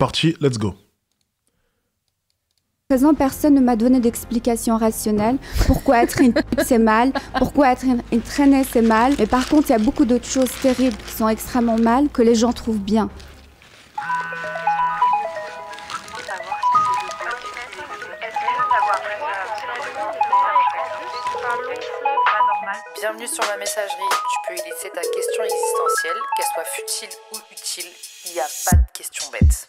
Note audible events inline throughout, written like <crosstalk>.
parti, let's go. Présent, personne ne m'a donné d'explication rationnelle. Pourquoi être une <laughs> c'est mal, pourquoi être une traînée c'est mal. Mais par contre, il y a beaucoup d'autres choses terribles qui sont extrêmement mal que les gens trouvent bien. Bienvenue sur ma messagerie. Tu peux y laisser ta question existentielle, qu'elle soit futile ou utile. Il n'y a pas de question bête.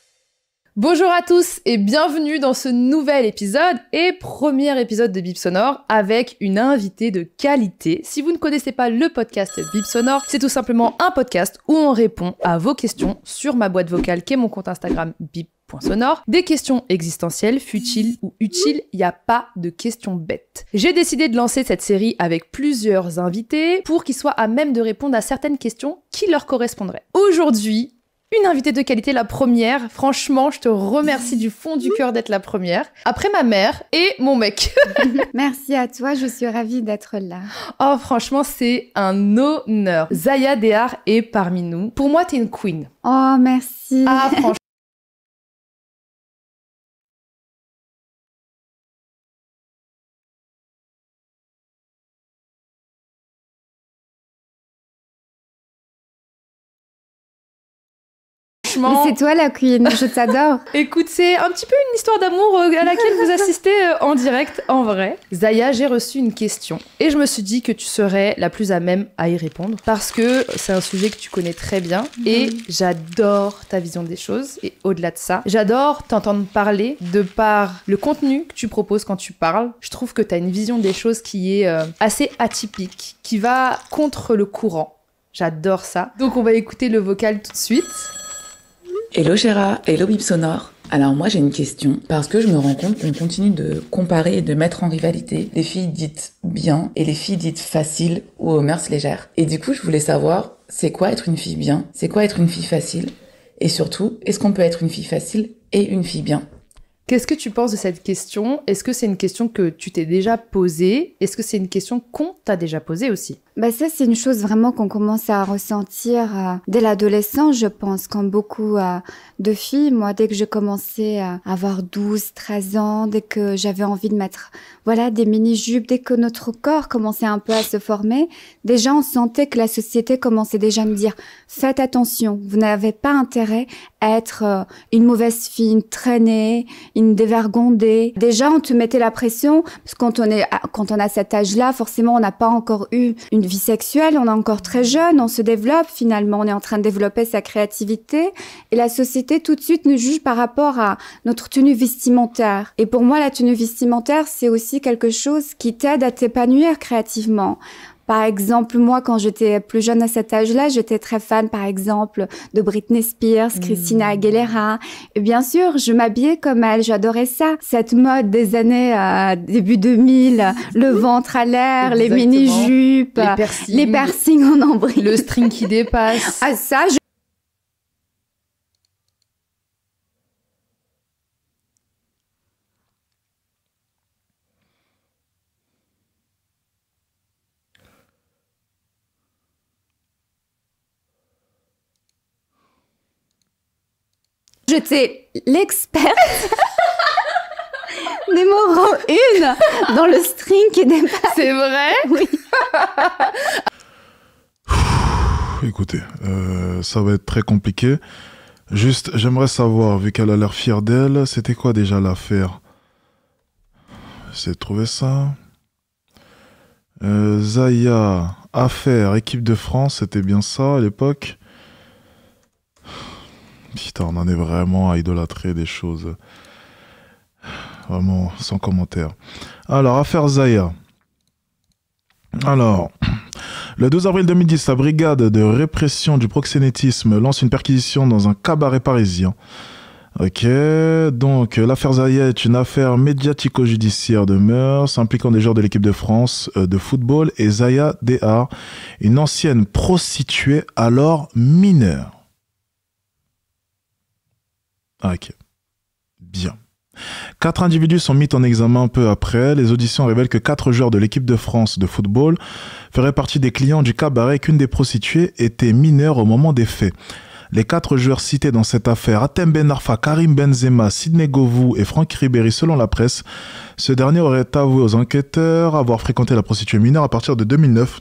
Bonjour à tous et bienvenue dans ce nouvel épisode et premier épisode de Bip Sonore avec une invitée de qualité. Si vous ne connaissez pas le podcast Bip Sonore, c'est tout simplement un podcast où on répond à vos questions sur ma boîte vocale qui est mon compte Instagram bip.sonore. des questions existentielles, futiles ou utiles, il n'y a pas de questions bêtes. J'ai décidé de lancer cette série avec plusieurs invités pour qu'ils soient à même de répondre à certaines questions qui leur correspondraient. Aujourd'hui, une invitée de qualité, la première. Franchement, je te remercie du fond du cœur d'être la première. Après ma mère et mon mec. <laughs> Merci à toi, je suis ravie d'être là. Oh, franchement, c'est un honneur. Zaya Dehar est parmi nous. Pour moi, t'es une queen. Oh, merci. Ah, franchement. C'est toi la queen, je t'adore. <laughs> Écoute, c'est un petit peu une histoire d'amour euh, à laquelle vous assistez euh, en direct, en vrai. Zaya, j'ai reçu une question et je me suis dit que tu serais la plus à même à y répondre parce que c'est un sujet que tu connais très bien mhm. et j'adore ta vision des choses et au-delà de ça, j'adore t'entendre parler de par le contenu que tu proposes quand tu parles. Je trouve que tu as une vision des choses qui est euh, assez atypique, qui va contre le courant. J'adore ça. Donc on va écouter le vocal tout de suite. Hello Chéra, hello Bip Alors moi j'ai une question parce que je me rends compte qu'on continue de comparer et de mettre en rivalité les filles dites bien et les filles dites faciles ou aux mœurs légères. Et du coup je voulais savoir c'est quoi être une fille bien, c'est quoi être une fille facile et surtout est-ce qu'on peut être une fille facile et une fille bien Qu'est-ce que tu penses de cette question Est-ce que c'est une question que tu t'es déjà posée Est-ce que c'est une question qu'on t'a déjà posée aussi bah ça, c'est une chose vraiment qu'on commence à ressentir euh, dès l'adolescence, je pense, comme beaucoup euh, de filles. Moi, dès que j'ai commencé à avoir 12, 13 ans, dès que j'avais envie de mettre voilà, des mini-jupes, dès que notre corps commençait un peu à se former, déjà on sentait que la société commençait déjà à me dire « Faites attention, vous n'avez pas intérêt à être euh, une mauvaise fille, une traînée, une dévergondée. » Déjà, on te mettait la pression, parce que quand on, est, quand on a cet âge-là, forcément, on n'a pas encore eu une une vie sexuelle, on est encore très jeune, on se développe finalement, on est en train de développer sa créativité et la société tout de suite nous juge par rapport à notre tenue vestimentaire. Et pour moi, la tenue vestimentaire, c'est aussi quelque chose qui t'aide à t'épanouir créativement. Par exemple, moi, quand j'étais plus jeune à cet âge-là, j'étais très fan, par exemple, de Britney Spears, Christina mm. Aguilera. Et bien sûr, je m'habillais comme elle, j'adorais ça. Cette mode des années euh, début 2000, le ventre à l'air, les mini-jupes, les, les, piercings en embris. Le string qui dépasse. <laughs> Ah, ça, je J'étais l'experte des ronds une dans le string qui des C'est vrai Oui. Écoutez, euh, ça va être très compliqué. Juste, j'aimerais savoir, vu qu'elle a l'air fière d'elle, c'était quoi déjà l'affaire C'est trouvé ça. Euh, Zaya, affaire, équipe de France, c'était bien ça à l'époque Putain, on en est vraiment à idolâtrer des choses. Vraiment, sans commentaire. Alors, affaire Zaya. Alors, le 12 avril 2010, la brigade de répression du proxénétisme lance une perquisition dans un cabaret parisien. Ok, donc l'affaire Zaya est une affaire médiatico-judiciaire de mœurs impliquant des joueurs de l'équipe de France euh, de football et Zaya Da, une ancienne prostituée alors mineure. Ah, ok. Bien. Quatre individus sont mis en examen peu après. Les auditions révèlent que quatre joueurs de l'équipe de France de football feraient partie des clients du cabaret et qu'une des prostituées était mineure au moment des faits. Les quatre joueurs cités dans cette affaire, Atem Benarfa, Karim Benzema, Sidney Govou et Franck Ribéry, selon la presse, ce dernier aurait avoué aux enquêteurs avoir fréquenté la prostituée mineure à partir de 2009,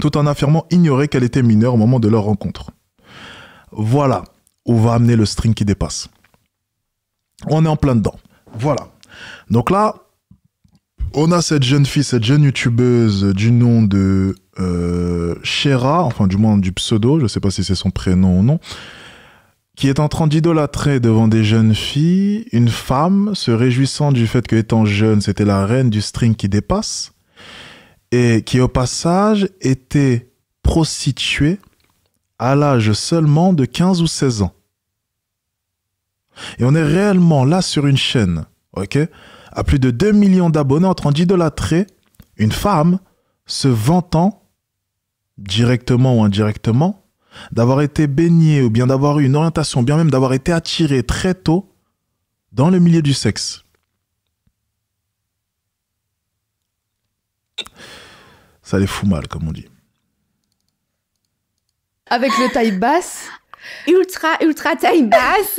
tout en affirmant ignorer qu'elle était mineure au moment de leur rencontre. Voilà ou va amener le string qui dépasse. On est en plein dedans. Voilà. Donc là, on a cette jeune fille, cette jeune youtubeuse du nom de euh, Shera, enfin du moins du pseudo, je ne sais pas si c'est son prénom ou non, qui est en train d'idolâtrer devant des jeunes filles une femme se réjouissant du fait que étant jeune, c'était la reine du string qui dépasse et qui au passage était prostituée à l'âge seulement de 15 ou 16 ans. Et on est réellement là sur une chaîne, ok À plus de 2 millions d'abonnés en train d'idolâtrer une femme se vantant, directement ou indirectement, d'avoir été baignée ou bien d'avoir eu une orientation, bien même d'avoir été attirée très tôt dans le milieu du sexe. Ça les fout mal, comme on dit. Avec le taille basse ultra, ultra taille <laughs> basse.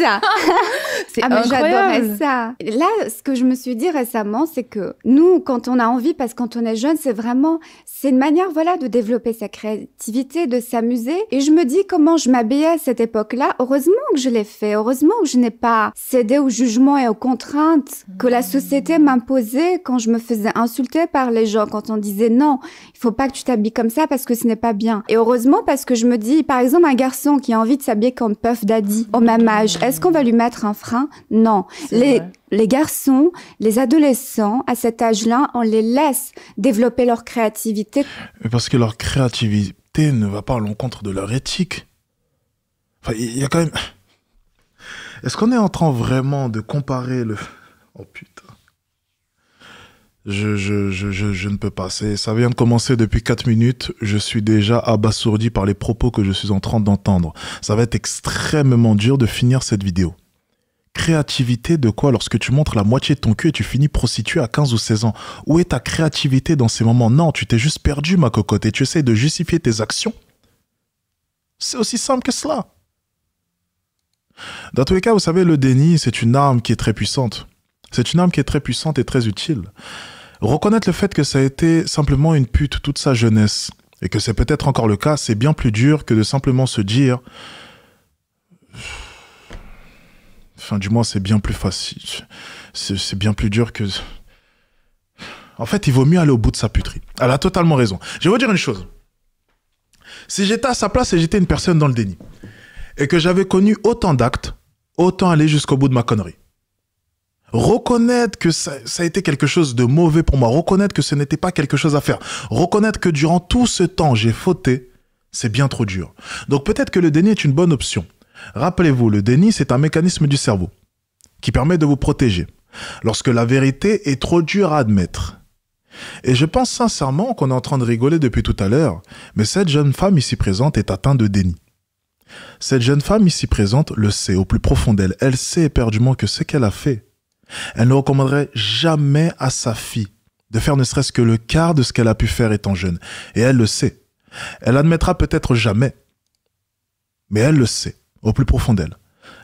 c'est ah, ça. Là, ce que je me suis dit récemment, c'est que nous, quand on a envie, parce que quand on est jeune, c'est vraiment, c'est une manière, voilà, de développer sa créativité, de s'amuser. Et je me dis comment je m'habillais à cette époque-là. Heureusement que je l'ai fait. Heureusement que je n'ai pas cédé aux jugements et aux contraintes que la société mmh. m'imposait quand je me faisais insulter par les gens, quand on disait non, il faut pas que tu t'habilles comme ça parce que ce n'est pas bien. Et heureusement parce que je me dis, par exemple, un garçon qui a envie de s'habiller comme Puff Daddy au oh, même âge. Est-ce qu'on va lui mettre un frein Non. Les, les garçons, les adolescents, à cet âge-là, on les laisse développer leur créativité. Parce que leur créativité ne va pas à l'encontre de leur éthique. Enfin, il y a quand même... Est-ce qu'on est en train vraiment de comparer le... Oh putain je, je, je, ne peux pas. Ça vient de commencer depuis 4 minutes. Je suis déjà abasourdi par les propos que je suis en train d'entendre. Ça va être extrêmement dur de finir cette vidéo. Créativité de quoi lorsque tu montres la moitié de ton cul et tu finis prostitué à 15 ou 16 ans Où est ta créativité dans ces moments Non, tu t'es juste perdu, ma cocotte, et tu essaies de justifier tes actions. C'est aussi simple que cela. Dans tous les cas, vous savez, le déni, c'est une arme qui est très puissante. C'est une arme qui est très puissante et très utile. Reconnaître le fait que ça a été simplement une pute toute sa jeunesse, et que c'est peut-être encore le cas, c'est bien plus dur que de simplement se dire... Enfin, du moins, c'est bien plus facile. C'est bien plus dur que... En fait, il vaut mieux aller au bout de sa puterie. Elle a totalement raison. Je vais vous dire une chose. Si j'étais à sa place et j'étais une personne dans le déni, et que j'avais connu autant d'actes, autant aller jusqu'au bout de ma connerie reconnaître que ça, a été quelque chose de mauvais pour moi, reconnaître que ce n'était pas quelque chose à faire, reconnaître que durant tout ce temps j'ai fauté, c'est bien trop dur. Donc peut-être que le déni est une bonne option. Rappelez-vous, le déni, c'est un mécanisme du cerveau qui permet de vous protéger lorsque la vérité est trop dure à admettre. Et je pense sincèrement qu'on est en train de rigoler depuis tout à l'heure, mais cette jeune femme ici présente est atteinte de déni. Cette jeune femme ici présente le sait au plus profond d'elle. Elle sait éperdument que ce qu'elle a fait elle ne recommanderait jamais à sa fille de faire ne serait-ce que le quart de ce qu'elle a pu faire étant jeune. Et elle le sait. Elle admettra peut-être jamais. Mais elle le sait, au plus profond d'elle.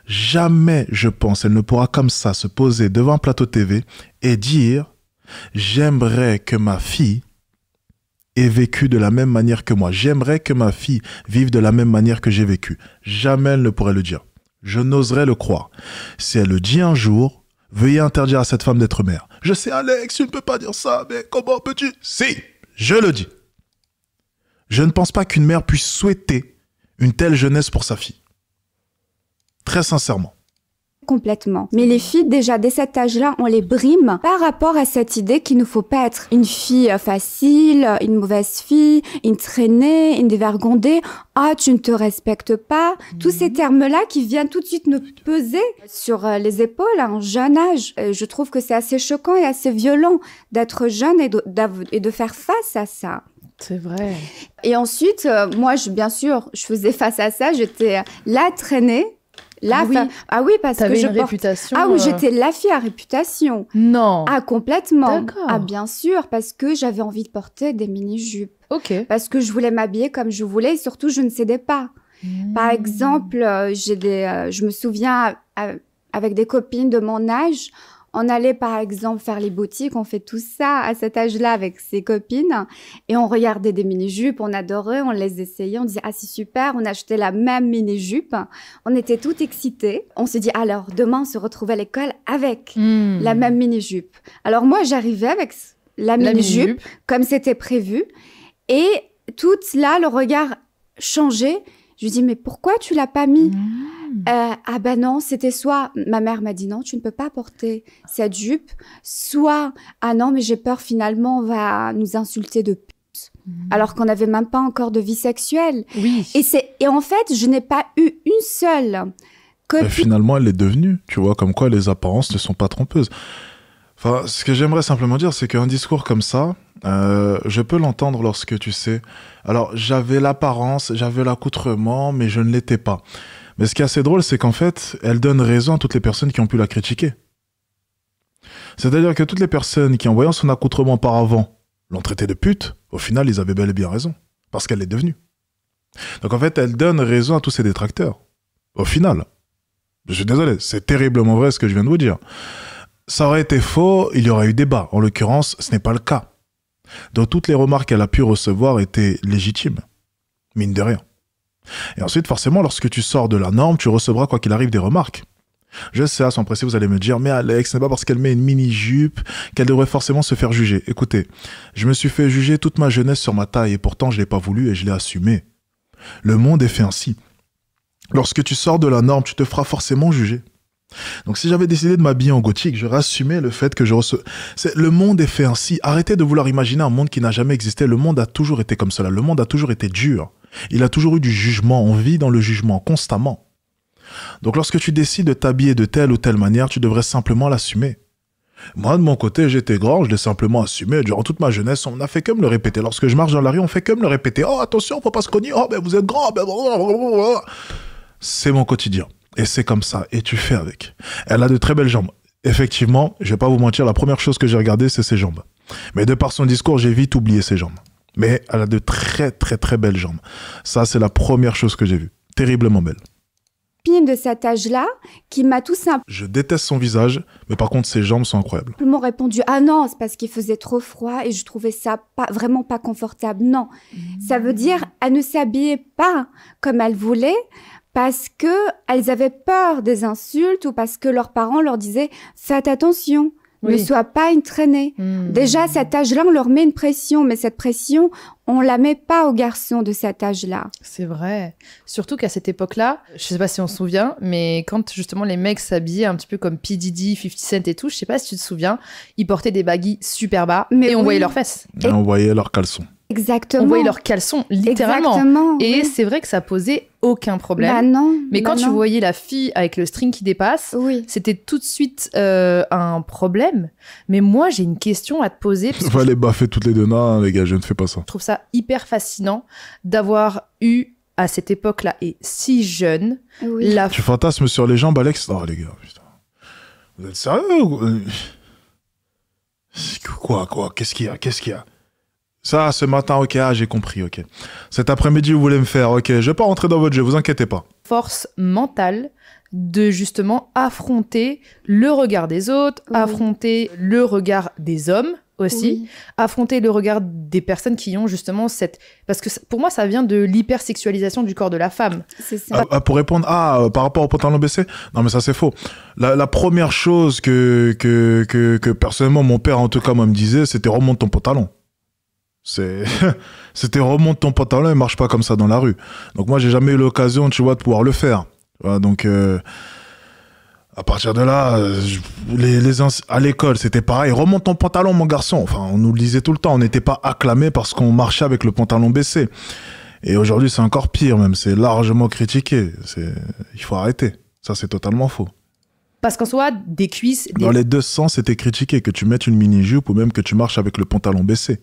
Jamais, je pense, elle ne pourra comme ça se poser devant plateau TV et dire ⁇ J'aimerais que ma fille ait vécu de la même manière que moi. J'aimerais que ma fille vive de la même manière que j'ai vécu. Jamais elle ne pourrait le dire. Je n'oserais le croire. Si elle le dit un jour, Veuillez interdire à cette femme d'être mère. Je sais, Alex, tu ne peux pas dire ça, mais comment peux-tu Si, je le dis. Je ne pense pas qu'une mère puisse souhaiter une telle jeunesse pour sa fille. Très sincèrement complètement. Mais les filles, déjà dès cet âge-là, on les brime par rapport à cette idée qu'il ne faut pas être une fille facile, une mauvaise fille, une traînée, une dévergondée. Ah, tu ne te respectes pas. Tous ces mhm. termes-là qui viennent tout de suite nous peser sur euh, les épaules en jeune âge. Euh, je trouve que c'est assez choquant et assez violent d'être jeune et de, faire face à ça. C'est vrai. Et ensuite, euh, moi, bien sûr, je faisais face à ça. J'étais la traînée ah la Ah oui, parce que je une réputation. Ah oui, euh. j'étais la fille à réputation. Non. Ah complètement. Ah bien sûr, parce que j'avais envie de porter des mini jupes. Ok. Parce que je voulais m'habiller comme je voulais et surtout je ne cédais pas. Par hmm. exemple, euh, j'ai des, euh, je me souviens avec des copines de mon âge, on allait par exemple faire les boutiques, on fait tout ça à cet âge-là avec ses copines et on regardait des mini-jupes, on adorait, on les essayait, on disait ah c'est super, on achetait la même mini-jupe, on était tout excités. On se dit alors demain on se retrouve à l'école avec hmm. la même mini-jupe. Alors moi j'arrivais avec la mini-jupe comme c'était prévu et tout là le regard changeait. Je dis mais pourquoi tu l'as pas mis hmm. Hmm. Euh, ah ben non, c'était soit ma mère m'a dit non, tu ne peux pas porter cette jupe, soit ah non, mais j'ai peur finalement, on va nous insulter de pute, hmm. alors qu'on n'avait même pas encore de vie sexuelle. Oui. Et, et en fait, je n'ai pas eu une seule bah, finalement, elle est devenue, tu vois, comme quoi les apparences ne sont pas trompeuses. Enfin, ce que j'aimerais simplement dire, c'est qu'un discours comme ça, euh, je peux l'entendre lorsque tu sais. Alors, j'avais l'apparence, j'avais l'accoutrement, mais je ne l'étais pas. Mais ce qui est assez drôle, c'est qu'en fait, elle donne raison à toutes les personnes qui ont pu la critiquer. C'est-à-dire que toutes les personnes qui, en voyant son accoutrement auparavant, l'ont traité de pute, au final, ils avaient bel et bien raison. Parce qu'elle l'est devenue. Donc en fait, elle donne raison à tous ses détracteurs. Au final. Je suis désolé, c'est terriblement vrai ce que je viens de vous dire. Ça aurait été faux, il y aurait eu débat. En l'occurrence, ce n'est pas le cas. Donc toutes les remarques qu'elle a pu recevoir étaient légitimes. Mine de rien. Et ensuite, forcément, lorsque tu sors de la norme, tu recevras, quoi qu'il arrive, des remarques. Je sais, à son vous allez me dire, mais Alex, ce n'est pas parce qu'elle met une mini-jupe qu'elle devrait forcément se faire juger. Écoutez, je me suis fait juger toute ma jeunesse sur ma taille et pourtant je ne l'ai pas voulu et je l'ai assumé. Le monde est fait ainsi. Lorsque tu sors de la norme, tu te feras forcément juger. Donc si j'avais décidé de m'habiller en gothique, je assumé le fait que je reçois... Le monde est fait ainsi. Arrêtez de vouloir imaginer un monde qui n'a jamais existé. Le monde a toujours été comme cela. Le monde a toujours été dur. Il a toujours eu du jugement. On vit dans le jugement constamment. Donc lorsque tu décides de t'habiller de telle ou telle manière, tu devrais simplement l'assumer. Moi, de mon côté, j'étais grand, je l'ai simplement assumé. Durant toute ma jeunesse, on n'a fait que me le répéter. Lorsque je marche dans la rue, on fait que me le répéter. Oh, attention, faut pas se cogner. Oh, mais ben, vous êtes grand. Ben, c'est mon quotidien. Et c'est comme ça. Et tu fais avec. Elle a de très belles jambes. Effectivement, je vais pas vous mentir, la première chose que j'ai regardée, c'est ses jambes. Mais de par son discours, j'ai vite oublié ses jambes. Mais elle a de très très très belles jambes. Ça, c'est la première chose que j'ai vue. Terriblement belle. Pine de cet âge-là, qui m'a tout simplement... Je déteste son visage, mais par contre, ses jambes sont incroyables. Ils m'ont répondu « Ah non, c'est parce qu'il faisait trop froid et je trouvais ça pas, vraiment pas confortable. » Non, ça veut dire elle ne s'habillait pas comme elle voulait parce que elles avaient peur des insultes ou parce que leurs parents leur disaient « Faites attention » ne soient pas entraînés. Hmm. Déjà, cet âge-là, on leur met une pression, mais cette pression, on la met pas aux garçons de cet âge-là. C'est vrai. Surtout qu'à cette époque-là, je sais pas si on se souvient, mais quand justement les mecs s'habillaient un petit peu comme P. 50 Cent et tout, je sais pas si tu te souviens, ils portaient des baguilles super bas mais et on voyait leurs fesses. on voyait leurs caleçons. Exactement. On voyait leurs caleçons, littéralement. et c'est vrai que ça posait aucun problème. Bah non, Mais bah quand tu voyais la fille avec le string qui dépasse, c'était tout de suite euh, un problème. Mais moi, j'ai une question à te poser. Parce que les baffer toutes les deux, non, les gars, je ne fais pas ça. Je trouve ça hyper fascinant d'avoir eu à cette époque-là et si jeune. Oui. La... Tu fantasmes sur les jambes, Alex Oh, les gars, putain. Vous êtes sérieux euh, Quoi, quoi Qu'est-ce qu'il y a Qu'est-ce qu'il y a ça, ce matin, ok, ah, j'ai compris, ok. Cet après-midi, vous voulez me faire, ok, je vais pas rentrer dans votre jeu, vous inquiétez pas. Force mentale de justement affronter le regard des autres, affronter le regard des hommes aussi, affronter le regard des personnes qui ont justement cette... Parce que pour moi, ça vient de l'hypersexualisation du corps de la femme. ça. Ah, ah, pour répondre, ah, euh, par rapport au pantalon baissé Non, mais ça, c'est faux. La, première chose que, que, que, que personnellement, mon père, en tout cas, moi, me disait, c'était remonte ton pantalon. <laughs> C'était remonte ton pantalon et marche pas comme ça dans la rue. Donc moi, j'ai jamais eu l'occasion, tu vois, de pouvoir le faire. donc euh, à partir de là, les, à l'école, c'était pareil. Remonte ton pantalon, mon garçon. Enfin, on nous le disait tout le temps. On n'était pas acclamé parce qu'on marchait avec le pantalon baissé. Et aujourd'hui, c'est encore pire même. C'est largement critiqué. Il faut arrêter. Ça, c'est totalement faux. Parce qu'en soi, des cuisses... Dans les deux sens, c'était critiqué que tu mettes une mini-jupe ou même que tu marches avec le pantalon baissé.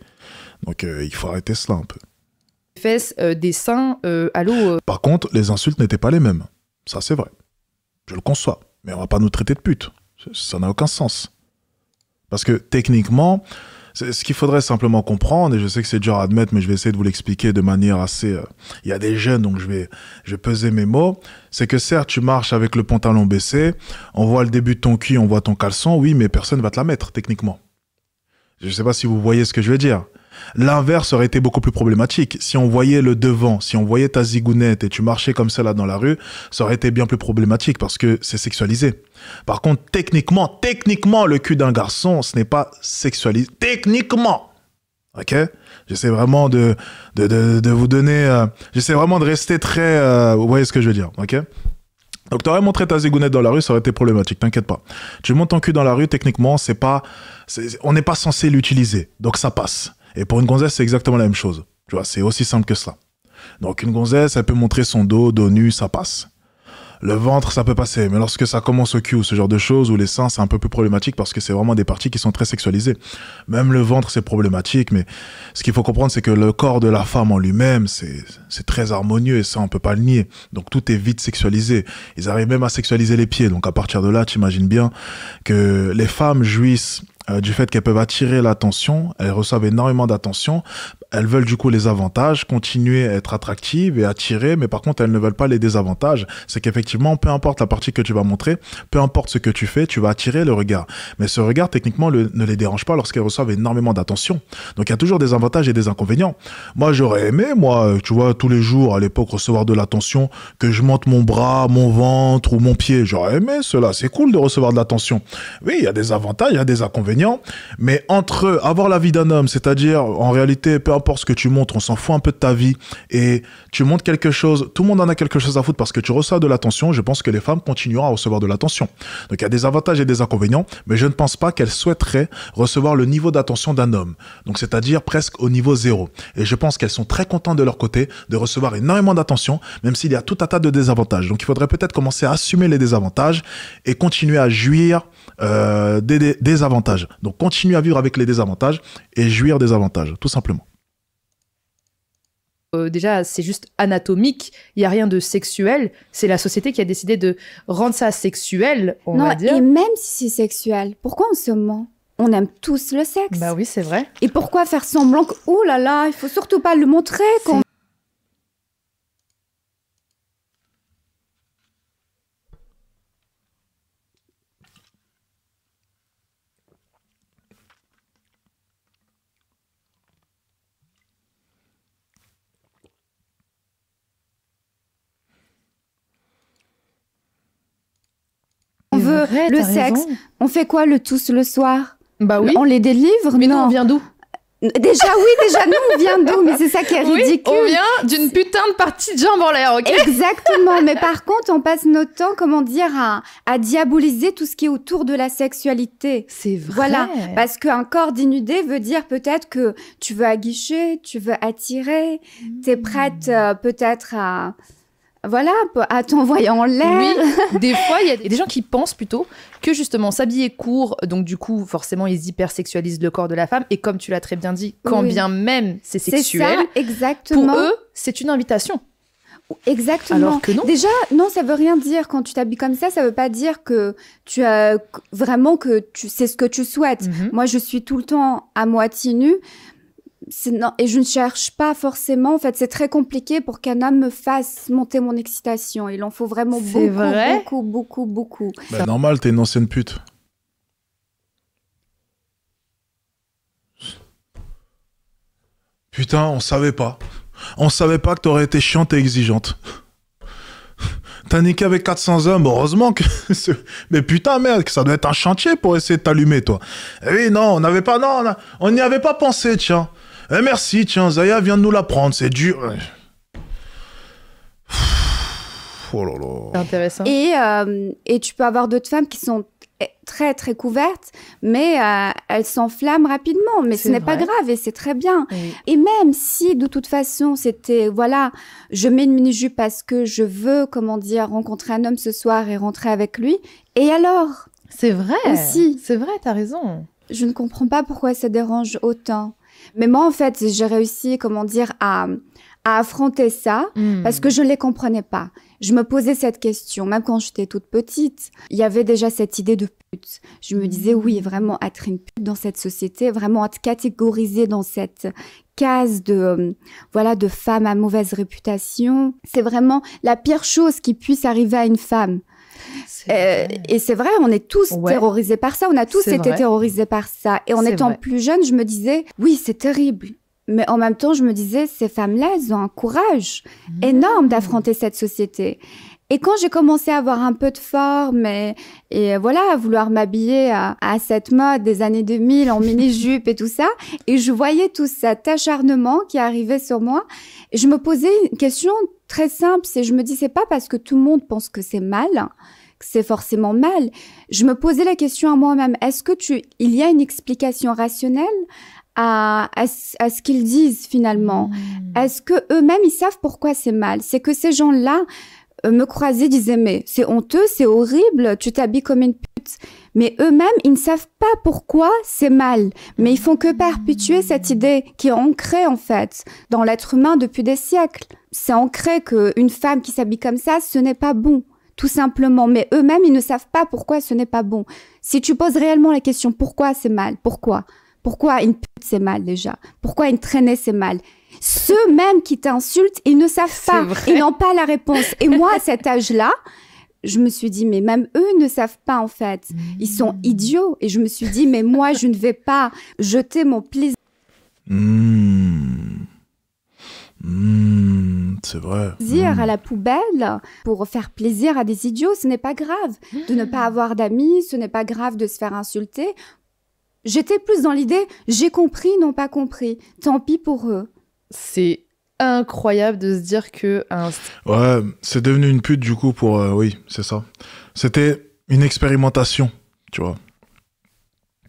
Donc euh, il faut arrêter cela un peu. Fesses, euh, des euh, allô Par contre, les insultes n'étaient pas les mêmes. Ça, c'est vrai. Je le conçois. Mais on va pas nous traiter de pute. Ça n'a aucun sens. Parce que techniquement, ce qu'il faudrait simplement comprendre, et je sais que c'est dur à admettre, mais je vais essayer de vous l'expliquer de manière assez... Il y a des jeunes, donc je vais, je peser mes mots. C'est que certes, tu marches avec le pantalon baissé, on voit le début de ton cul, on voit ton caleçon, oui, mais personne va te la mettre, techniquement. Je ne sais pas si vous voyez ce que je veux dire. L'inverse aurait été beaucoup plus problématique. Si on voyait le devant, si on voyait ta zigounette et tu marchais comme ça dans la rue, ça aurait été bien plus problématique parce que c'est sexualisé. Par contre, techniquement, techniquement, le cul d'un garçon, ce n'est pas sexualisé. Techniquement Ok J'essaie vraiment de, vous donner... Euh, j'essaie vraiment de rester très... Euh, vous voyez ce que je veux dire, ok donc aurais montré ta zigounette dans la rue, ça aurait été problématique, t'inquiète pas. Tu montes ton cul dans la rue, techniquement, c'est pas, on n'est pas censé l'utiliser, donc ça passe. Et pour une gonzesse, c'est exactement la même chose. Tu vois, c'est aussi simple que cela. Donc une gonzesse, elle peut montrer son dos, dos nu, ça passe. Le ventre, ça peut passer, mais lorsque ça commence au cul ou ce genre de choses, ou les seins, c'est un peu plus problématique parce que c'est vraiment des parties qui sont très sexualisées. Même le ventre, c'est problématique, mais ce qu'il faut comprendre, c'est que le corps de la femme en lui-même, c'est très harmonieux et ça, on peut pas le nier. Donc tout est vite sexualisé. Ils arrivent même à sexualiser les pieds. Donc à partir de là, tu imagines bien que les femmes jouissent euh, du fait qu'elles peuvent attirer l'attention, elles reçoivent énormément d'attention elles veulent du coup les avantages, continuer à être attractives et attirer, mais par contre, elles ne veulent pas les désavantages. C'est qu'effectivement, peu importe la partie que tu vas montrer, peu importe ce que tu fais, tu vas attirer le regard. Mais ce regard, techniquement, ne les dérange pas lorsqu'elles reçoivent énormément d'attention. Donc, il y a toujours des avantages et des inconvénients. Moi, j'aurais aimé, moi, tu vois, tous les jours, à l'époque, recevoir de l'attention, que je monte mon bras, mon ventre ou mon pied. J'aurais aimé cela. C'est cool de recevoir de l'attention. Oui, il y a des avantages, il y a des inconvénients. Mais entre avoir la vie d'un homme, c'est-à-dire, en réalité, peu importe ce que tu montres, on s'en fout un peu de ta vie et tu montres quelque chose, tout le monde en a quelque chose à foutre parce que tu reçois de l'attention, je pense que les femmes continueront à recevoir de l'attention. Donc il y a des avantages et des inconvénients, mais je ne pense pas qu'elles souhaiteraient recevoir le niveau d'attention d'un homme. Donc c'est-à-dire presque au niveau zéro. Et je pense qu'elles sont très contentes de leur côté de recevoir énormément d'attention, même s'il y a tout un tas de désavantages. Donc il faudrait peut-être commencer à assumer les désavantages et continuer à jouir euh, des, avantages. Donc continuer à vivre avec les désavantages et jouir des avantages, tout simplement. Euh, déjà, c'est juste anatomique. Il y a rien de sexuel. C'est la société qui a décidé de rendre ça sexuel, on va dire. Et même si c'est sexuel, pourquoi on se ment on aime tous le sexe. Bah oui, c'est vrai. Et pourquoi faire semblant que, oh là là, il faut surtout pas le montrer quand le sexe. On fait quoi le tous le soir Bah oui. On les délivre Mais non, on vient d'où Déjà oui, déjà non, on vient d'où Mais c'est ça qui est ridicule. on vient d'une putain de partie de jambes en l'air, ok Exactement. Mais par contre, on passe notre temps, comment dire, à, diaboliser tout ce qui est autour de la sexualité. C'est vrai. Voilà, parce qu'un corps dénudé veut dire peut-être que tu veux aguicher, tu veux attirer, tu mmh. t'es prête euh, peut-être à voilà, à t'envoyer en l'air. Oui, <laughs> des fois, il y a des gens qui pensent plutôt que justement s'habiller court, donc du coup, forcément, ils hypersexualisent le corps de la femme. Et comme tu l'as très bien dit, quand bien même c'est sexuel, exactement. pour eux, c'est une invitation. Exactement. Alors que non. Déjà, non, ça veut rien dire. Quand tu t'habilles comme ça, ça veut pas dire que tu as vraiment que tu sais ce que tu souhaites. Mhm. Moi, je suis tout le temps à moitié nue et je ne cherche pas forcément. En fait, c'est très compliqué pour qu'un homme me fasse monter mon excitation. Il en faut vraiment beaucoup, beaucoup, beaucoup, beaucoup, Bah, normal, t'es une ancienne pute. Putain, on savait pas. On savait pas que t'aurais été chiante et exigeante. T'as niqué avec 400 hommes, heureusement que... <laughs> Mais putain, merde, ça doit être un chantier pour essayer de t'allumer, toi. Eh oui, non, on n'avait pas... Non, on n'y avait pas pensé, tiens. Eh, merci, tiens, Zaya vient de nous prendre, c'est dur. Oh là intéressant. Euh, et, tu peux avoir d'autres femmes qui sont très très couvertes, mais euh, elles s'enflamment rapidement. Mais ce n'est pas grave et c'est très bien. Et même si de toute façon c'était voilà, je mets une mini jupe parce que je veux comment dire rencontrer un homme ce soir et rentrer avec lui. Et alors C'est vrai. Si. C'est vrai, t'as raison. Je ne comprends pas pourquoi ça dérange autant. Mais moi, en fait, j'ai réussi, comment dire, à, affronter ça hmm. parce que je ne les comprenais pas. Je me posais cette question, même quand j'étais toute petite, il y avait déjà cette idée de pute. Je me disais, oui, vraiment être une pute dans cette société, vraiment être catégorisée dans cette case de, euh, voilà, de femme à mauvaise réputation, c'est vraiment la pire chose qui puisse arriver à une femme. Euh, et c'est vrai, on est tous terrorisés par ça. On a tous été terrorisés par ça. Et en étant plus jeune, je me disais, oui, c'est terrible. Mais en même temps, je me disais, ces femmes-là, elles ont un courage mmh. énorme d'affronter cette société. Et quand j'ai commencé à avoir un peu de forme et, et euh, voilà, à vouloir m'habiller à, à, cette mode des années 2000 en mini-jupe et tout ça, et je voyais tout cet acharnement qui arrivait sur moi, je me posais une question très simple, c'est je me dis c'est pas parce que tout le monde pense que c'est mal que c'est forcément mal. Je me posais la question à moi-même, est-ce que tu il y a une explication rationnelle à, à, ce qu'ils disent finalement mmh. Est-ce que eux-mêmes ils savent pourquoi c'est mal C'est que ces gens-là euh, me croiser disaient mais c'est honteux, c'est horrible, tu t'habilles comme une pute. Mais eux-mêmes, ils ne savent pas pourquoi c'est mal. Mais ils font que perpétuer cette idée qui est ancrée en fait dans l'être humain depuis des siècles. C'est ancré qu'une femme qui s'habille comme ça, ce n'est pas bon tout simplement. Mais eux-mêmes, ils ne savent pas pourquoi ce n'est pas bon. Si tu poses réellement la question pourquoi c'est mal, pourquoi Pourquoi une pute c'est mal déjà Pourquoi une traînée c'est mal ceux même qui t'insultent, ils ne savent pas, ils n'ont pas la réponse. Et moi, à cet âge-là, je me suis dit, mais même eux ne savent pas en fait. Ils mmh. sont idiots. Et je me suis dit, mais moi, je ne vais pas jeter mon plaisir. Mmh. Mmh. c'est vrai. à la poubelle pour faire plaisir à des idiots, ce n'est pas grave. De ne pas avoir d'amis, ce n'est pas grave de se faire insulter. J'étais plus dans l'idée, j'ai compris, n'ont pas compris. Tant pis pour eux c'est incroyable de se dire que ouais c'est devenu une pute du coup pour euh, oui c'est ça c'était une expérimentation tu vois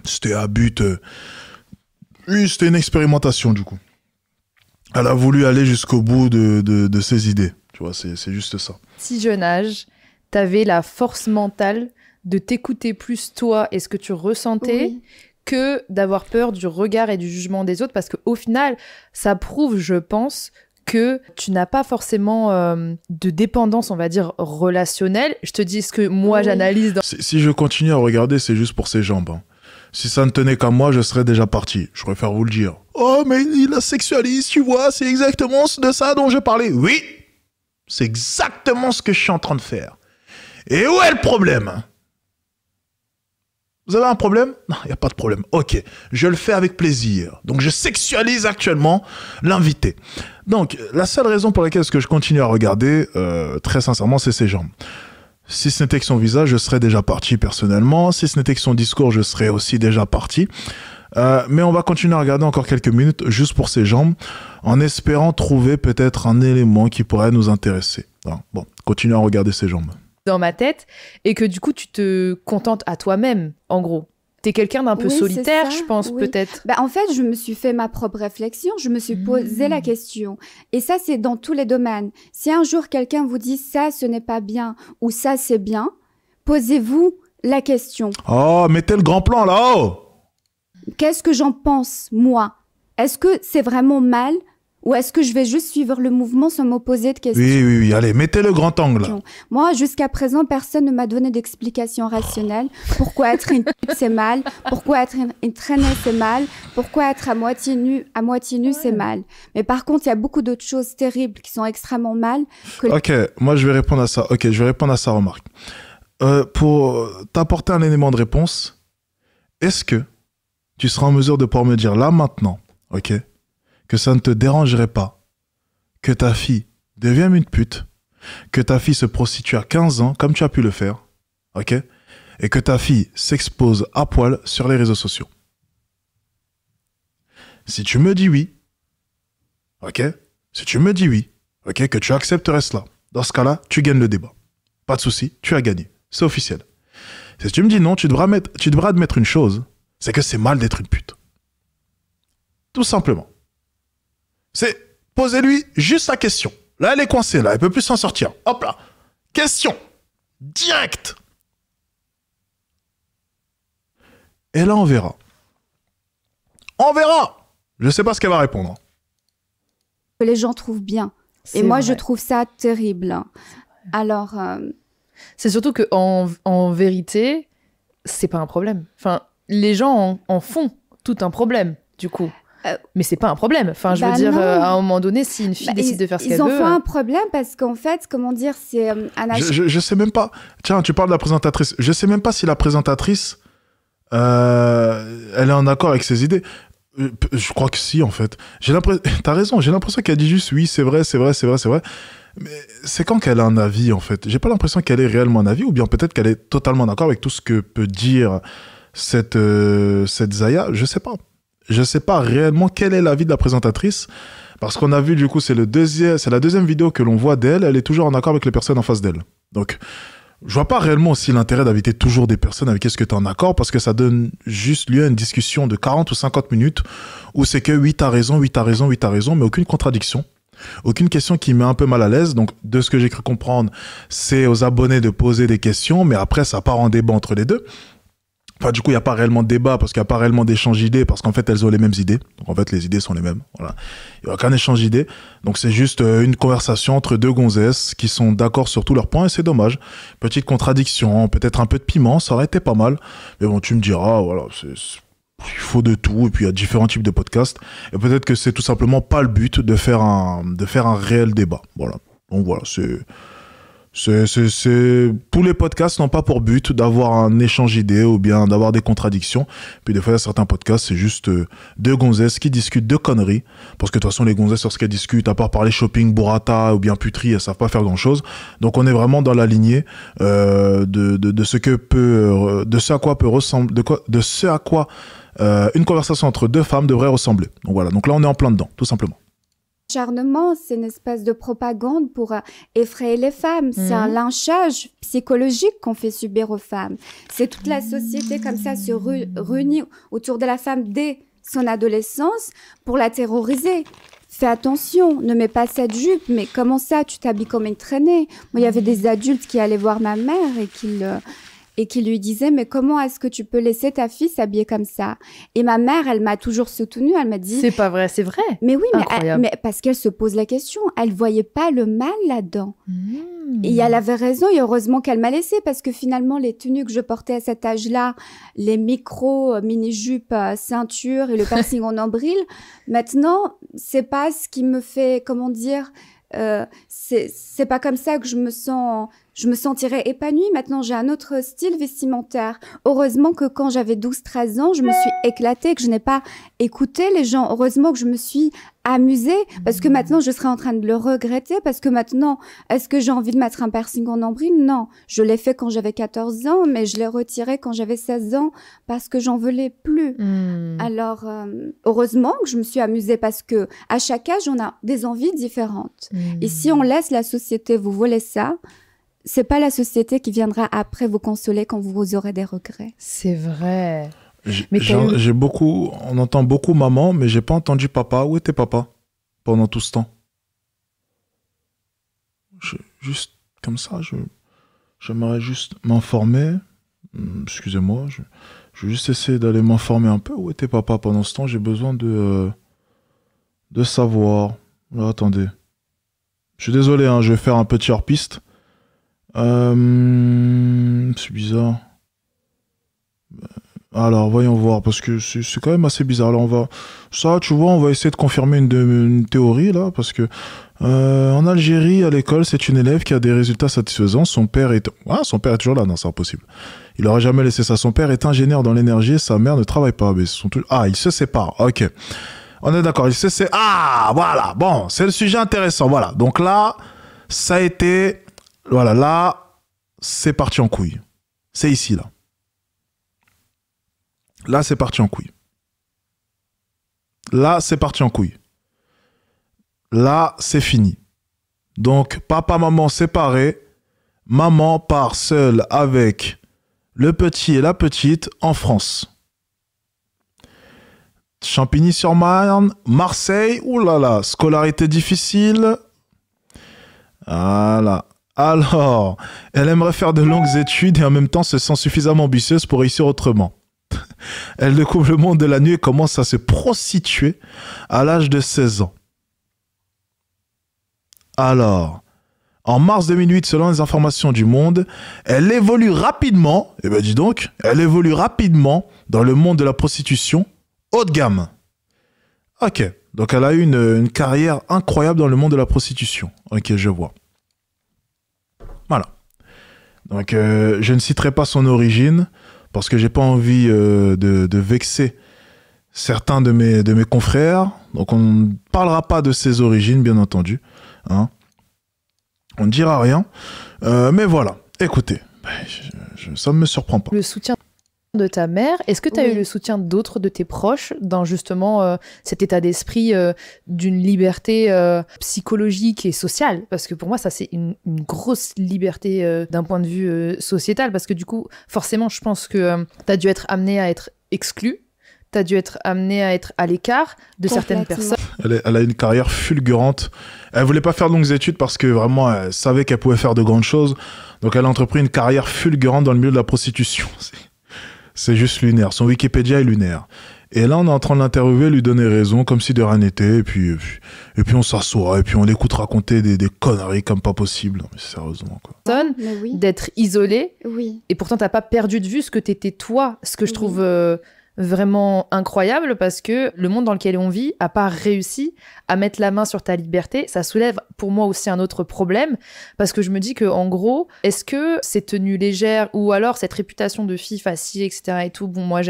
c'était à but euh, oui c'était une expérimentation du coup elle a voulu aller jusqu'au bout de, de, ses idées tu vois c'est juste ça si jeune âge t'avais la force mentale de t'écouter plus toi et ce que tu ressentais que d'avoir peur du regard et du jugement des autres, parce qu'au final, ça prouve, je pense, que tu n'as pas forcément euh, de dépendance, on va dire, relationnelle. Je te dis ce que moi j'analyse. Si, je continue à regarder, c'est juste pour ses jambes. Hein. Si ça ne tenait qu'à moi, je serais déjà parti. Je préfère vous le dire. Oh, mais il la sexualise, tu vois, c'est exactement de ça dont je parlais. Oui, c'est exactement ce que je suis en train de faire. Et où est le problème hein vous avez un problème Non, il n'y a pas de problème. Ok, je le fais avec plaisir. Donc je sexualise actuellement l'invité. Donc la seule raison pour laquelle ce que je continue à regarder, euh, très sincèrement, c'est ses jambes. Si ce n'était que son visage, je serais déjà parti personnellement. Si ce n'était que son discours, je serais aussi déjà parti. Euh, mais on va continuer à regarder encore quelques minutes juste pour ses jambes, en espérant trouver peut-être un élément qui pourrait nous intéresser. bon, continuez à regarder ses jambes dans ma tête et que du coup tu te contentes à toi-même en gros. T'es quelqu'un d'un peu solitaire, je pense, peut-être. Bah, en fait, je me suis fait ma propre réflexion, je me suis mmh. posé la question. Et ça, c'est dans tous les domaines. Si un jour quelqu'un vous dit ça, ce n'est pas bien, ou ça, c'est bien, posez-vous la question. Oh, mettez le grand plan là-haut Qu'est-ce que j'en pense, moi Est-ce que c'est vraiment mal ou est-ce que je vais juste suivre le mouvement sans m'opposer de questions Oui, oui, oui. Allez, mettez le grand angle. Moi, jusqu'à présent, personne ne m'a donné d'explication rationnelle. Pourquoi être une pute, c'est mal. Pourquoi être une traînée, c'est mal. Pourquoi être à moitié nu, à moitié nu, c'est mal. Mais par contre, il y a beaucoup d'autres choses terribles qui sont extrêmement mal. ok, moi, je vais répondre à ça. Ok, je vais répondre à sa remarque. Euh, pour t'apporter un élément de réponse, est-ce que tu seras en mesure de pouvoir me dire là maintenant, ok que ça ne te dérangerait pas que ta fille devienne une pute, que ta fille se prostitue à 15 ans, comme tu as pu le faire, ok Et que ta fille s'expose à poil sur les réseaux sociaux. Si tu me dis oui, ok Si tu me dis oui, ok, que tu accepterais cela, dans ce cas-là, tu gagnes le débat. Pas de souci, tu as gagné. C'est officiel. Si tu me dis non, tu devras, mettre, tu devras admettre une chose, c'est que c'est mal d'être une pute. Tout simplement. C'est poser lui juste la question. Là, elle est coincée, là, elle peut plus s'en sortir. Hop là. Question. Direct. Et là, on verra. On verra. Je sais pas ce qu'elle va répondre. Que les gens trouvent bien. Et moi, je trouve ça terrible. Alors. Euh, c'est surtout que en, en vérité, c'est pas un problème. Enfin, les gens en font tout un problème, du coup. Euh, mais c'est pas un problème. Enfin, je veux bah dire, euh, à un moment donné, si une fille bah, décide de faire ce qu'elle veut. Ils en font un problème parce qu'en fait, comment dire, c'est euh, je, je, sais même pas. Tiens, tu parles de la présentatrice. Je sais même pas si la présentatrice, elle est en accord avec ses idées. Je crois que si, en fait. J'ai l'impression. <laughs> T'as raison. J'ai l'impression qu'elle dit juste oui, c'est vrai, c'est vrai, c'est vrai, c'est vrai. Mais c'est quand qu'elle a un avis, en fait. J'ai pas l'impression qu'elle ait réellement un avis, ou bien peut-être qu'elle est totalement d'accord avec tout ce que peut dire cette cette Zaya. Je sais pas je ne sais pas réellement quel est l'avis de la présentatrice. Parce qu'on a vu, du coup, c'est le deuxième, c'est la deuxième vidéo que l'on voit d'elle. Elle est toujours en accord avec les personnes en face d'elle. Donc, je vois pas réellement aussi l'intérêt d'inviter toujours des personnes avec qui est-ce que tu es en accord parce que ça donne juste lieu à une discussion de 40 ou 50 minutes où c'est que oui, t'as raison, oui, as raison, oui, as raison, mais aucune contradiction. Aucune question qui met un peu mal à l'aise. Donc, de ce que j'ai cru comprendre, c'est aux abonnés de poser des questions, mais après, ça part en débat entre les deux. Enfin, du coup, il n'y a pas réellement de débat parce qu'il n'y a pas réellement d'échange d'idées parce qu'en fait, elles ont les mêmes idées. Donc, en fait, les idées sont les mêmes. Voilà. Il n'y a aucun échange d'idées. Donc, c'est juste euh, une conversation entre deux gonzesses qui sont d'accord sur tous leurs points et c'est dommage. Petite contradiction, peut-être un peu de piment, ça aurait été pas mal. Mais bon, tu me diras, voilà, il faut de tout et puis il y a différents types de podcasts et peut-être que c'est tout simplement pas le but de faire un de faire un réel débat voilà donc voilà c'est c'est, Tous les podcasts n'ont pas pour but d'avoir un échange d'idées ou bien d'avoir des contradictions. Puis des fois, il y a certains podcasts, c'est juste euh, deux gonzesses qui discutent de conneries. Parce que de toute façon, les gonzesses, sur ce qu'elles discutent, à part parler shopping, burrata ou bien puterie, elles savent pas faire grand-chose. Donc on est vraiment dans la lignée euh, de, ce que euh, de ce à quoi peut ressembler... De, de ce à quoi une conversation entre deux femmes devrait ressembler. Donc voilà, donc là on est en plein dedans, tout simplement c'est une espèce de propagande pour euh, effrayer les femmes. C'est un mhm. lynchage psychologique qu'on fait subir aux femmes. C'est toute la société comme ça se réunit autour de la femme dès son adolescence pour la terroriser. Fais attention, ne mets pas cette jupe, mais comment ça, tu t'habilles comme une traînée il y avait mhm. des adultes qui allaient voir ma mère et qui, le, et qui lui disait mais comment est-ce que tu peux laisser ta fille s'habiller comme ça Et ma mère, elle m'a toujours soutenue, elle m'a dit C'est pas vrai, c'est vrai. Mais oui, mais, parce qu'elle se pose la question, elle voyait pas le mal là-dedans. Mmh. Et elle avait raison et heureusement qu'elle m'a laissé parce que finalement les tenues que je portais à cet âge-là, les micros, euh, mini jupes, euh, ceinture et le <laughs> piercing en nombril, maintenant, c'est pas ce qui me fait comment dire euh, c'est pas comme ça que je me sens je me sentirais épanouie maintenant j'ai un autre style vestimentaire heureusement que quand j'avais 12 13 ans je me suis éclatée que je n'ai pas écouté les gens heureusement que je me suis Amuser, parce que mm. maintenant je serais en train de le regretter parce que maintenant est-ce que j'ai envie de mettre un piercing en nombril non je l'ai fait quand j'avais 14 ans mais je l'ai retiré quand j'avais 16 ans parce que j'en voulais plus mm. alors euh, heureusement que je me suis amusée parce que à chaque âge on a des envies différentes mm. et si on laisse la société vous voler ça c'est pas la société qui viendra après vous consoler quand vous aurez des regrets c'est vrai j'ai beaucoup, on entend beaucoup maman, mais j'ai pas entendu papa. Où était papa pendant tout ce temps Juste comme ça, j'aimerais juste m'informer. Hmm, excusez-moi, je, je, vais juste essayer d'aller m'informer un peu. Où était papa pendant ce temps J'ai besoin de, euh, de savoir. attendez. Je suis désolé, hein, je vais faire un petit harpiste euh, hmm, c'est bizarre. Alors, voyons voir, parce que c'est quand même assez bizarre. Là, on va. Ça, tu vois, on va essayer de confirmer une, théorie, là, parce que. Euh, en Algérie, à l'école, c'est une élève qui a des résultats satisfaisants. Son père est. Ah, son père est toujours là, non, c'est impossible. Il aurait jamais laissé ça. Son père est ingénieur dans l'énergie sa mère ne travaille pas. Mais Ah, ils se séparent, ok. On est d'accord, ils se séparent. Ah, voilà, bon, c'est le sujet intéressant, voilà. Donc là, ça a été. Voilà, là, c'est parti en couille. C'est ici, là. Là, c'est parti en couille. Là, c'est parti en couille. Là, c'est fini. Donc, papa, maman séparés. Maman part seule avec le petit et la petite en France. Champigny-sur-Marne, Marseille, oulala, scolarité difficile. Voilà. Alors, elle aimerait faire de longues études et en même temps se sent suffisamment ambitieuse pour réussir autrement. Elle euh, découvre le monde de la nuit et commence à se prostituer à l'âge de 16 ans. Alors, en mars 2008, selon les informations du Monde, elle évolue rapidement, et eh ben dis donc, elle évolue rapidement dans le monde de la prostitution haut de gamme. Ok, donc elle a eu une, carrière incroyable dans le monde de la prostitution. Ok, je vois. Voilà. Donc euh, je ne citerai pas son origine, parce que j'ai pas envie euh, de, vexer certains de mes, de mes confrères. Donc on ne parlera pas de ses origines, bien entendu. Hein. On ne dira rien. Euh, mais voilà, écoutez, ben, ça ne me surprend pas. Le soutien de ta mère. Est-ce que tu as eu le soutien d'autres de tes proches dans justement euh, cet état d'esprit euh, d'une liberté euh, psychologique et sociale Parce que pour moi, ça, c'est une, grosse liberté d'un point de vue sociétal. Parce que du coup, forcément, je pense que tu as dû être amené à être exclu tu as dû être amené à être à l'écart de certaines personnes. Elle, elle, a une carrière fulgurante. Elle voulait pas faire de longues études parce que vraiment, elle savait qu'elle pouvait faire de grandes choses. Donc, elle a entrepris une carrière fulgurante dans le milieu de la prostitution. <laughs> C'est juste lunaire. Son Wikipédia est lunaire. Et là, on est en train de l'interviewer, lui donner raison, comme si de rien n'était. Et puis, et puis on s'assoit, et puis on l'écoute raconter des, conneries comme pas possible. Mais sérieusement, quoi. D'être isolé. Oui. Et pourtant, t'as pas perdu de vue ce que t'étais toi. Ce que je trouve. Euh, vraiment incroyable parce que le monde dans lequel on vit, à pas réussi à mettre la main sur ta liberté, ça soulève pour moi aussi un autre problème parce que je me dis que en gros, est-ce que ces tenues légères ou alors cette réputation de fille facile, etc. et tout, bon moi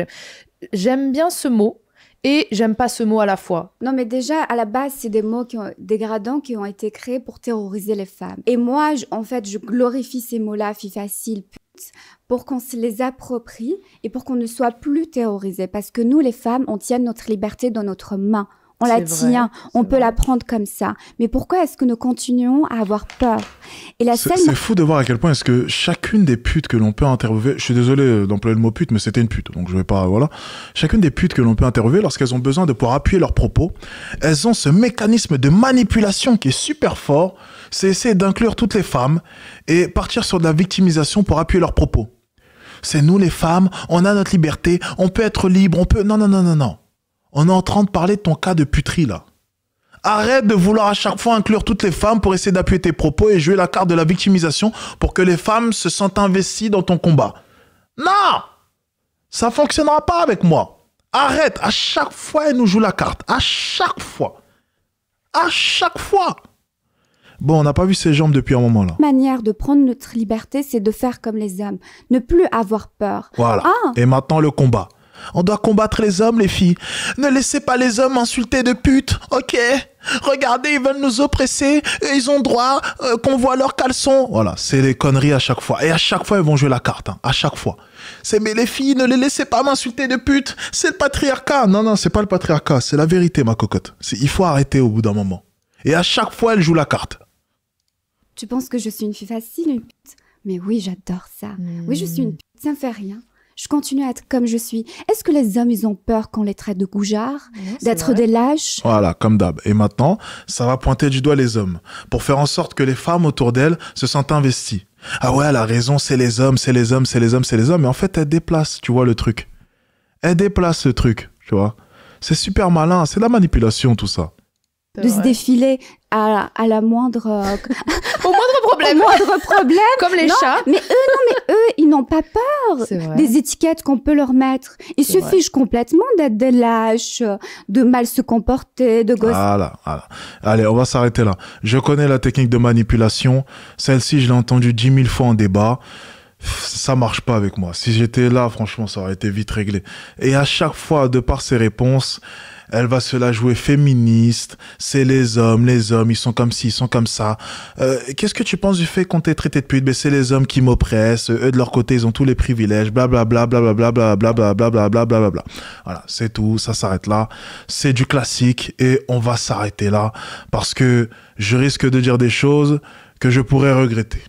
j'aime, bien ce mot et j'aime pas ce mot à la fois. Non, mais déjà, à la base, c'est des mots qui dégradants qui ont été créés pour terroriser les femmes. Et moi, en fait, je glorifie ces mots-là, fille facile, pour qu'on se les approprie et pour qu'on ne soit plus terrorisés. Parce que nous, les femmes, on tient notre liberté dans notre main on la tient, on peut la prendre comme ça. Mais pourquoi est-ce que nous continuons à avoir peur Et la C'est fou de voir à quel point est-ce que chacune des putes que l'on peut interviewer, je suis désolé euh, d'employer le mot pute, mais c'était une pute, donc je vais pas, euh, voilà. Chacune des putes que l'on peut interviewer, lorsqu'elles ont besoin de pouvoir appuyer leurs propos, elles ont ce mécanisme de manipulation qui est super fort. C'est essayer d'inclure toutes les femmes et partir sur de la victimisation pour appuyer leurs propos. C'est nous les femmes, on a notre liberté, on peut être libre, on peut. Non, non, non, non, non on est en train de parler de ton cas de puterie là. Arrête de vouloir à chaque fois inclure toutes les femmes pour essayer d'appuyer tes propos et jouer la carte de la victimisation pour que les femmes se sentent investies dans ton combat. Non Ça fonctionnera pas avec moi. Arrête À chaque fois, elle nous joue la carte. À chaque fois. À chaque fois Bon, on n'a pas vu ses jambes depuis un moment là. Manière de prendre notre liberté, c'est de faire comme les hommes, ne plus avoir peur. Voilà. Ah. Et maintenant le combat. On doit combattre les hommes, les filles. Ne laissez pas les hommes insulter de pute, ok Regardez, ils veulent nous oppresser, ils ont droit euh, qu'on voit leurs caleçons. Voilà, c'est des conneries à chaque fois. Et à chaque fois, ils vont jouer la carte, hein. à chaque fois. C'est mais les filles, ne les laissez pas m'insulter de pute. c'est le patriarcat. Non, non, c'est pas le patriarcat, c'est la vérité, ma cocotte. Il faut arrêter au bout d'un moment. Et à chaque fois, elle jouent la carte. Tu penses que je suis une fille facile, une pute Mais oui, j'adore ça. Hmm. Oui, je suis une pute, ça ne fait rien je continue à être comme je suis. Est-ce que les hommes, ils ont peur qu'on les traite de goujards, d'être des lâches Voilà, comme d'hab. Et maintenant, ça va pointer du doigt les hommes, pour faire en sorte que les femmes autour d'elles se sentent investies. Ah ouais, la raison, c'est les hommes, c'est les hommes, c'est les hommes, c'est les hommes. Mais en fait, elles déplacent, tu vois, le truc. Elles déplacent ce truc, tu vois. C'est super malin, c'est de la manipulation, tout ça de se défiler à, la moindre euh, <laughs> <laughs> au moindre problème au moindre comme les chats mais eux non mais eux ils n'ont pas peur des étiquettes qu'on peut leur mettre ils se complètement d'être des lâches euh, de mal se comporter de gosses Voilà, allez on va s'arrêter là je connais la technique de manipulation celle-ci je l'ai entendue dix mille fois en débat ça marche pas avec moi. Si j'étais là, franchement, ça aurait été vite réglé. Et à chaque fois, de par ses réponses, elle va se la jouer féministe. C'est les hommes, les hommes, ils sont comme ci, ils sont comme ça. Qu'est-ce que tu penses du fait qu'on t'ait traité de pute Mais C'est les hommes qui m'oppressent. Eux, de leur côté, ils ont tous les privilèges. Blablabla, blablabla, blablabla, blablabla, blablabla. Voilà, c'est tout. Ça s'arrête là. C'est du classique et on va s'arrêter là parce que je risque de dire des choses que je pourrais regretter.